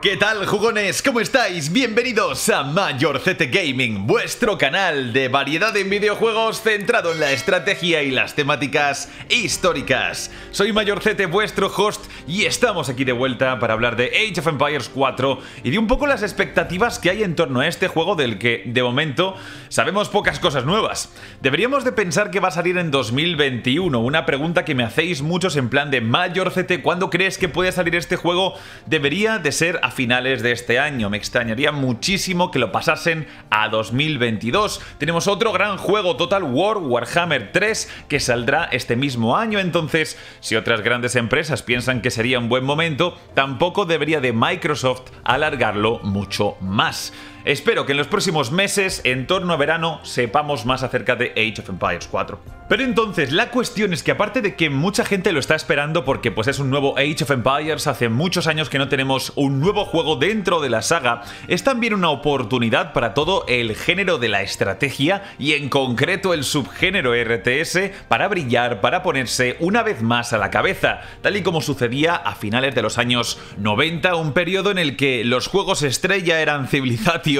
¿Qué tal jugones? ¿Cómo estáis? Bienvenidos a Mayorcete Gaming, vuestro canal de variedad en videojuegos centrado en la estrategia y las temáticas históricas. Soy Mayorcete, vuestro host, y estamos aquí de vuelta para hablar de Age of Empires 4 y de un poco las expectativas que hay en torno a este juego del que, de momento, sabemos pocas cosas nuevas. Deberíamos de pensar que va a salir en 2021, una pregunta que me hacéis muchos en plan de Mayorcete, ¿cuándo crees que puede salir este juego? Debería de ser a finales de este año. Me extrañaría muchísimo que lo pasasen a 2022. Tenemos otro gran juego, Total War Warhammer 3, que saldrá este mismo año. Entonces, si otras grandes empresas piensan que sería un buen momento, tampoco debería de Microsoft alargarlo mucho más. Espero que en los próximos meses, en torno a verano, sepamos más acerca de Age of Empires 4. Pero entonces, la cuestión es que aparte de que mucha gente lo está esperando porque pues es un nuevo Age of Empires, hace muchos años que no tenemos un nuevo juego dentro de la saga, es también una oportunidad para todo el género de la estrategia y en concreto el subgénero RTS para brillar, para ponerse una vez más a la cabeza, tal y como sucedía a finales de los años 90, un periodo en el que los juegos estrella eran Civilization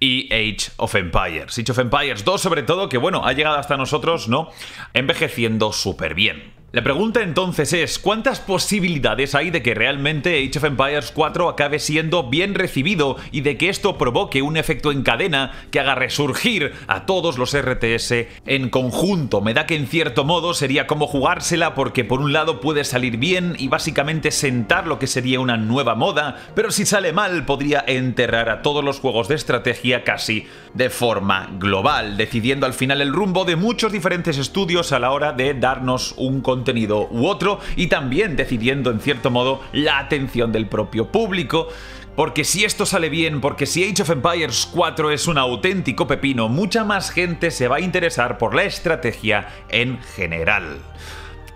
y Age of Empires. Age of Empires 2 sobre todo, que bueno, ha llegado hasta nosotros, ¿no? Envejeciendo súper bien. La pregunta entonces es, ¿cuántas posibilidades hay de que realmente Age of Empires 4 acabe siendo bien recibido y de que esto provoque un efecto en cadena que haga resurgir a todos los RTS en conjunto? Me da que en cierto modo sería como jugársela porque por un lado puede salir bien y básicamente sentar lo que sería una nueva moda, pero si sale mal podría enterrar a todos los juegos de estrategia casi de forma global, decidiendo al final el rumbo de muchos diferentes estudios a la hora de darnos un contenido u otro y también decidiendo en cierto modo la atención del propio público. Porque si esto sale bien, porque si Age of Empires 4 es un auténtico pepino, mucha más gente se va a interesar por la estrategia en general.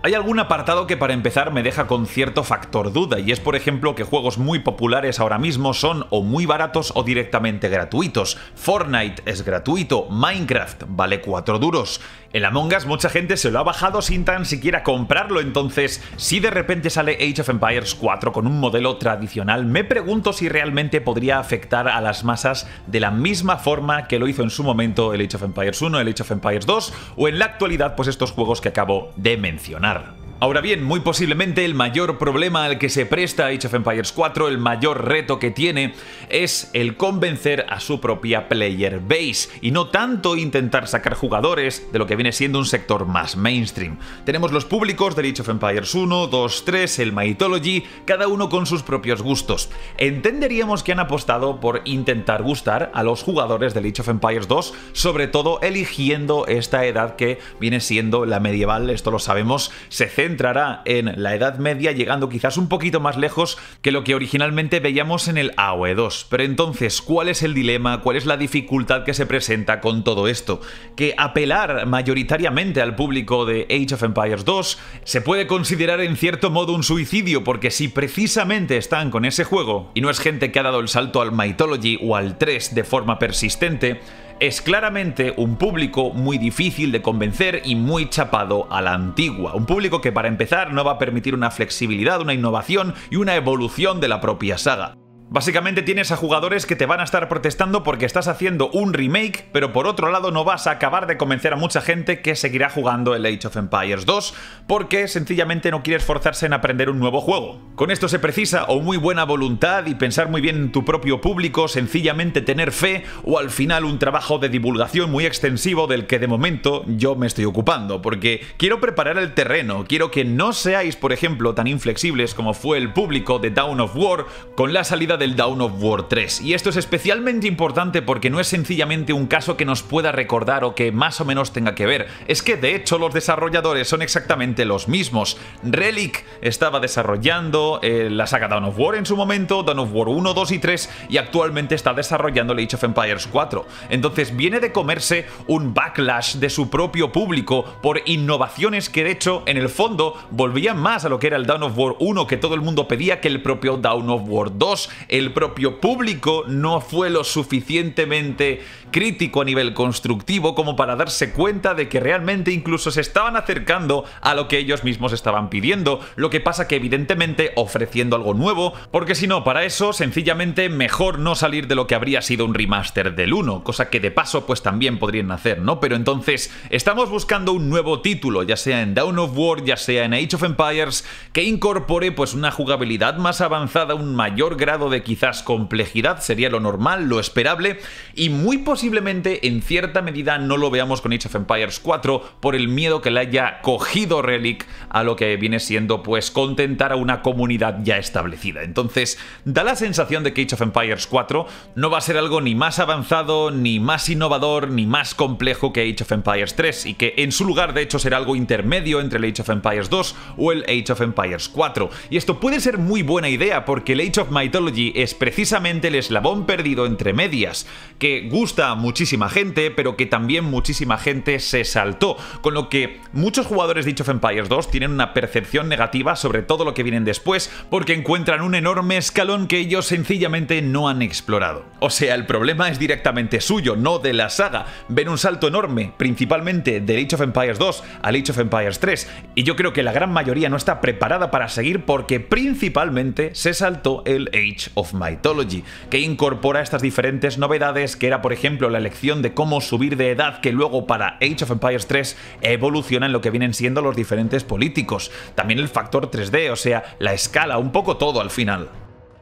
Hay algún apartado que para empezar me deja con cierto factor duda y es por ejemplo que juegos muy populares ahora mismo son o muy baratos o directamente gratuitos. Fortnite es gratuito, Minecraft vale 4 duros. En Among Us mucha gente se lo ha bajado sin tan siquiera comprarlo, entonces si de repente sale Age of Empires 4 con un modelo tradicional, me pregunto si realmente podría afectar a las masas de la misma forma que lo hizo en su momento el Age of Empires 1, el Age of Empires 2 o en la actualidad pues estos juegos que acabo de mencionar ganar. Ahora bien, muy posiblemente el mayor problema al que se presta Age of Empires 4, el mayor reto que tiene, es el convencer a su propia player base y no tanto intentar sacar jugadores de lo que viene siendo un sector más mainstream. Tenemos los públicos de Age of Empires 1, 2, 3, el Mythology, cada uno con sus propios gustos. Entenderíamos que han apostado por intentar gustar a los jugadores de Age of Empires 2, sobre todo eligiendo esta edad que viene siendo la medieval, esto lo sabemos, se entrará en la Edad Media llegando quizás un poquito más lejos que lo que originalmente veíamos en el AOE 2. Pero entonces, ¿cuál es el dilema? ¿Cuál es la dificultad que se presenta con todo esto? Que apelar mayoritariamente al público de Age of Empires 2 se puede considerar en cierto modo un suicidio porque si precisamente están con ese juego y no es gente que ha dado el salto al Mythology o al 3 de forma persistente, es claramente un público muy difícil de convencer y muy chapado a la antigua. Un público que para empezar no va a permitir una flexibilidad, una innovación y una evolución de la propia saga. Básicamente tienes a jugadores que te van a estar protestando porque estás haciendo un remake, pero por otro lado no vas a acabar de convencer a mucha gente que seguirá jugando el Age of Empires 2 porque sencillamente no quieres forzarse en aprender un nuevo juego. Con esto se precisa o muy buena voluntad y pensar muy bien en tu propio público, sencillamente tener fe o al final un trabajo de divulgación muy extensivo del que de momento yo me estoy ocupando, porque quiero preparar el terreno, quiero que no seáis por ejemplo tan inflexibles como fue el público de Down of War con la salida del Dawn of War 3. Y esto es especialmente importante porque no es sencillamente un caso que nos pueda recordar o que más o menos tenga que ver. Es que de hecho los desarrolladores son exactamente los mismos. Relic estaba desarrollando eh, la saga Dawn of War en su momento, Dawn of War 1, 2 y 3 y actualmente está desarrollando Age of Empires 4. Entonces viene de comerse un backlash de su propio público por innovaciones que de hecho en el fondo volvían más a lo que era el Dawn of War 1 que todo el mundo pedía que el propio Dawn of War 2 el propio público no fue lo suficientemente crítico a nivel constructivo como para darse cuenta de que realmente incluso se estaban acercando a lo que ellos mismos estaban pidiendo, lo que pasa que evidentemente ofreciendo algo nuevo, porque si no, para eso sencillamente mejor no salir de lo que habría sido un remaster del 1, cosa que de paso pues también podrían hacer, ¿no? Pero entonces estamos buscando un nuevo título, ya sea en Dawn of War, ya sea en Age of Empires, que incorpore pues una jugabilidad más avanzada, un mayor grado de quizás complejidad, sería lo normal, lo esperable, y muy posiblemente en cierta medida no lo veamos con Age of Empires 4 por el miedo que le haya cogido Relic a lo que viene siendo pues contentar a una comunidad ya establecida. Entonces, da la sensación de que Age of Empires 4 no va a ser algo ni más avanzado, ni más innovador, ni más complejo que Age of Empires 3, y que en su lugar de hecho será algo intermedio entre el Age of Empires 2 o el Age of Empires 4. Y esto puede ser muy buena idea porque el Age of Mythology es precisamente el eslabón perdido entre medias, que gusta a muchísima gente, pero que también muchísima gente se saltó, con lo que muchos jugadores de Age of Empires 2 tienen una percepción negativa sobre todo lo que vienen después, porque encuentran un enorme escalón que ellos sencillamente no han explorado. O sea, el problema es directamente suyo, no de la saga. Ven un salto enorme, principalmente de Age of Empires 2 al Age of Empires 3, y yo creo que la gran mayoría no está preparada para seguir porque principalmente se saltó el Age of Mythology, que incorpora estas diferentes novedades que era por ejemplo la elección de cómo subir de edad que luego para Age of Empires 3 evoluciona en lo que vienen siendo los diferentes políticos, también el factor 3D, o sea, la escala, un poco todo al final.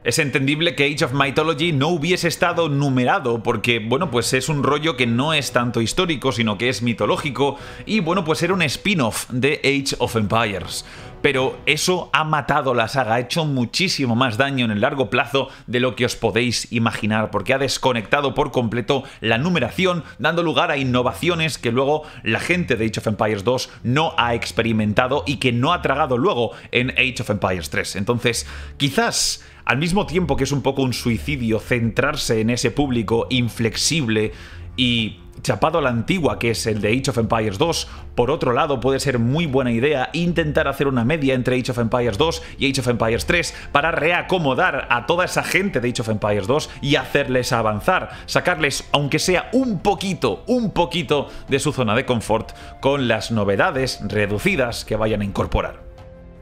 Es entendible que Age of Mythology no hubiese estado numerado porque, bueno, pues es un rollo que no es tanto histórico, sino que es mitológico y, bueno, pues era un spin-off de Age of Empires pero eso ha matado la saga, ha hecho muchísimo más daño en el largo plazo de lo que os podéis imaginar, porque ha desconectado por completo la numeración, dando lugar a innovaciones que luego la gente de Age of Empires 2 no ha experimentado y que no ha tragado luego en Age of Empires 3. Entonces, quizás al mismo tiempo que es un poco un suicidio centrarse en ese público inflexible y chapado a la antigua, que es el de Age of Empires 2. Por otro lado, puede ser muy buena idea intentar hacer una media entre Age of Empires 2 y Age of Empires 3 para reacomodar a toda esa gente de Age of Empires 2 y hacerles avanzar, sacarles, aunque sea un poquito, un poquito de su zona de confort con las novedades reducidas que vayan a incorporar.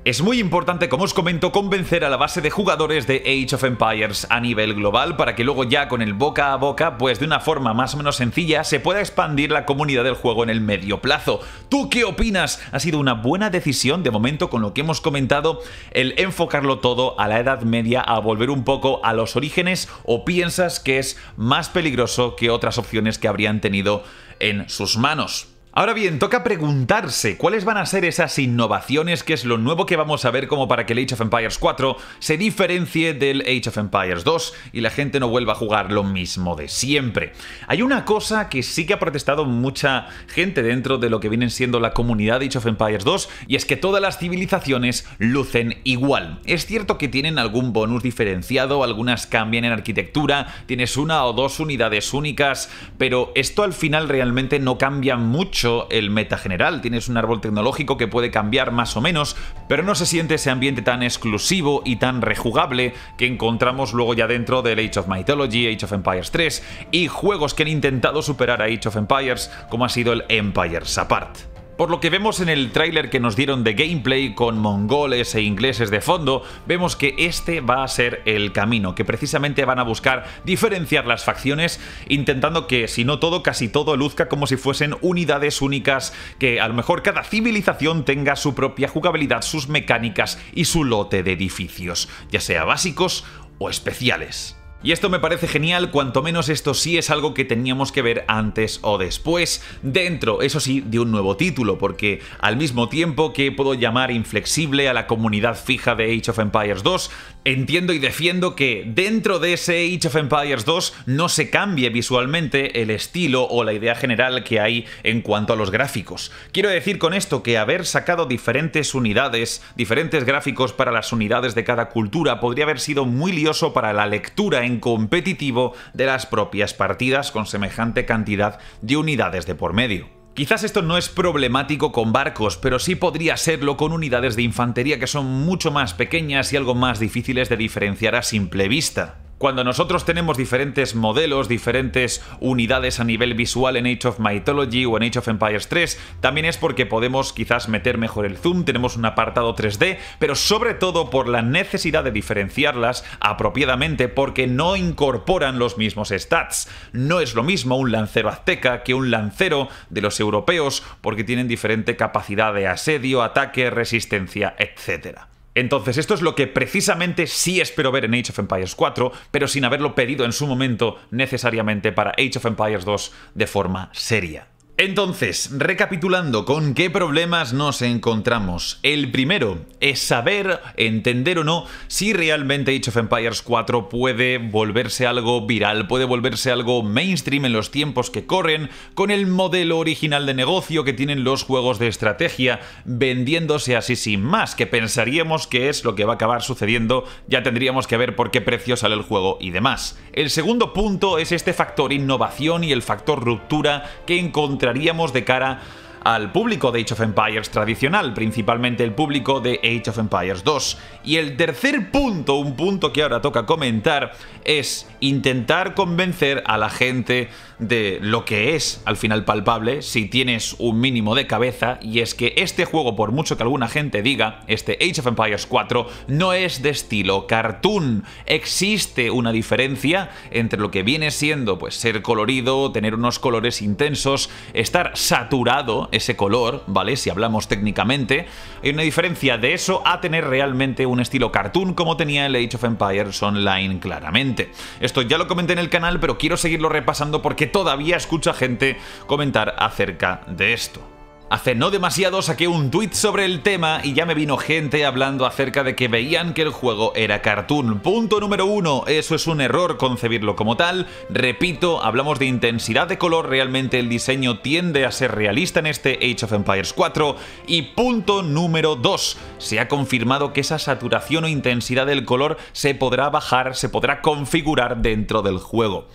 Es muy importante, como os comento, convencer a la base de jugadores de Age of Empires a nivel global para que luego ya con el boca a boca, pues de una forma más o menos sencilla, se pueda expandir la comunidad del juego en el medio plazo. ¿Tú qué opinas? Ha sido una buena decisión de momento con lo que hemos comentado el enfocarlo todo a la Edad Media, a volver un poco a los orígenes o piensas que es más peligroso que otras opciones que habrían tenido en sus manos? Ahora bien, toca preguntarse cuáles van a ser esas innovaciones, que es lo nuevo que vamos a ver como para que el Age of Empires 4 se diferencie del Age of Empires 2 y la gente no vuelva a jugar lo mismo de siempre. Hay una cosa que sí que ha protestado mucha gente dentro de lo que vienen siendo la comunidad de Age of Empires 2 y es que todas las civilizaciones lucen igual. Es cierto que tienen algún bonus diferenciado, algunas cambian en arquitectura, tienes una o dos unidades únicas, pero esto al final realmente no cambia mucho el meta general, tienes un árbol tecnológico que puede cambiar más o menos, pero no se siente ese ambiente tan exclusivo y tan rejugable que encontramos luego ya dentro del Age of Mythology, Age of Empires 3 y juegos que han intentado superar a Age of Empires como ha sido el Empires Apart. Por lo que vemos en el tráiler que nos dieron de gameplay con mongoles e ingleses de fondo, vemos que este va a ser el camino, que precisamente van a buscar diferenciar las facciones, intentando que, si no todo, casi todo luzca como si fuesen unidades únicas, que a lo mejor cada civilización tenga su propia jugabilidad, sus mecánicas y su lote de edificios, ya sea básicos o especiales. Y esto me parece genial, cuanto menos esto sí es algo que teníamos que ver antes o después, dentro, eso sí, de un nuevo título, porque al mismo tiempo que puedo llamar inflexible a la comunidad fija de Age of Empires 2, entiendo y defiendo que dentro de ese Age of Empires 2 no se cambie visualmente el estilo o la idea general que hay en cuanto a los gráficos. Quiero decir con esto que haber sacado diferentes unidades, diferentes gráficos para las unidades de cada cultura podría haber sido muy lioso para la lectura en competitivo de las propias partidas con semejante cantidad de unidades de por medio. Quizás esto no es problemático con barcos, pero sí podría serlo con unidades de infantería que son mucho más pequeñas y algo más difíciles de diferenciar a simple vista. Cuando nosotros tenemos diferentes modelos, diferentes unidades a nivel visual en Age of Mythology o en Age of Empires 3, también es porque podemos quizás meter mejor el zoom, tenemos un apartado 3D, pero sobre todo por la necesidad de diferenciarlas apropiadamente porque no incorporan los mismos stats. No es lo mismo un lancero azteca que un lancero de los europeos porque tienen diferente capacidad de asedio, ataque, resistencia, etcétera. Entonces, esto es lo que precisamente sí espero ver en Age of Empires 4, pero sin haberlo pedido en su momento necesariamente para Age of Empires 2 de forma seria. Entonces, recapitulando, ¿con qué problemas nos encontramos? El primero es saber, entender o no, si realmente Age of Empires 4 puede volverse algo viral, puede volverse algo mainstream en los tiempos que corren, con el modelo original de negocio que tienen los juegos de estrategia, vendiéndose así sin más, que pensaríamos que es lo que va a acabar sucediendo, ya tendríamos que ver por qué precio sale el juego y demás. El segundo punto es este factor innovación y el factor ruptura que encontramos de cara al público de Age of Empires tradicional, principalmente el público de Age of Empires 2. Y el tercer punto, un punto que ahora toca comentar, es intentar convencer a la gente de lo que es al final palpable si tienes un mínimo de cabeza y es que este juego, por mucho que alguna gente diga, este Age of Empires 4 no es de estilo cartoon. Existe una diferencia entre lo que viene siendo pues ser colorido, tener unos colores intensos, estar saturado ese color, ¿vale? Si hablamos técnicamente, hay una diferencia de eso a tener realmente un estilo cartoon como tenía el Age of Empires Online claramente. Esto ya lo comenté en el canal, pero quiero seguirlo repasando porque todavía escucha gente comentar acerca de esto. Hace no demasiado saqué un tweet sobre el tema y ya me vino gente hablando acerca de que veían que el juego era cartoon. Punto número uno, eso es un error concebirlo como tal. Repito, hablamos de intensidad de color, realmente el diseño tiende a ser realista en este Age of Empires 4. Y punto número dos, se ha confirmado que esa saturación o intensidad del color se podrá bajar, se podrá configurar dentro del juego.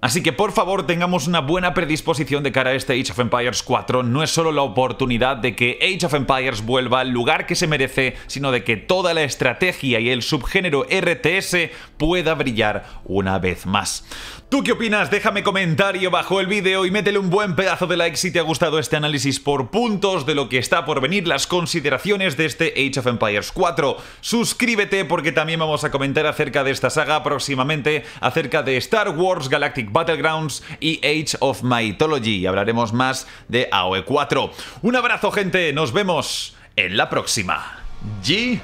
Así que por favor tengamos una buena predisposición de cara a este Age of Empires 4. No es solo la oportunidad de que Age of Empires vuelva al lugar que se merece, sino de que toda la estrategia y el subgénero RTS pueda brillar una vez más. ¿Tú qué opinas? Déjame comentario bajo el vídeo y métele un buen pedazo de like si te ha gustado este análisis por puntos de lo que está por venir, las consideraciones de este Age of Empires 4. Suscríbete porque también vamos a comentar acerca de esta saga próximamente, acerca de Star Wars Galactic Battlegrounds y Age of Mythology. Hablaremos más de AOE 4. Un abrazo gente, nos vemos en la próxima. ji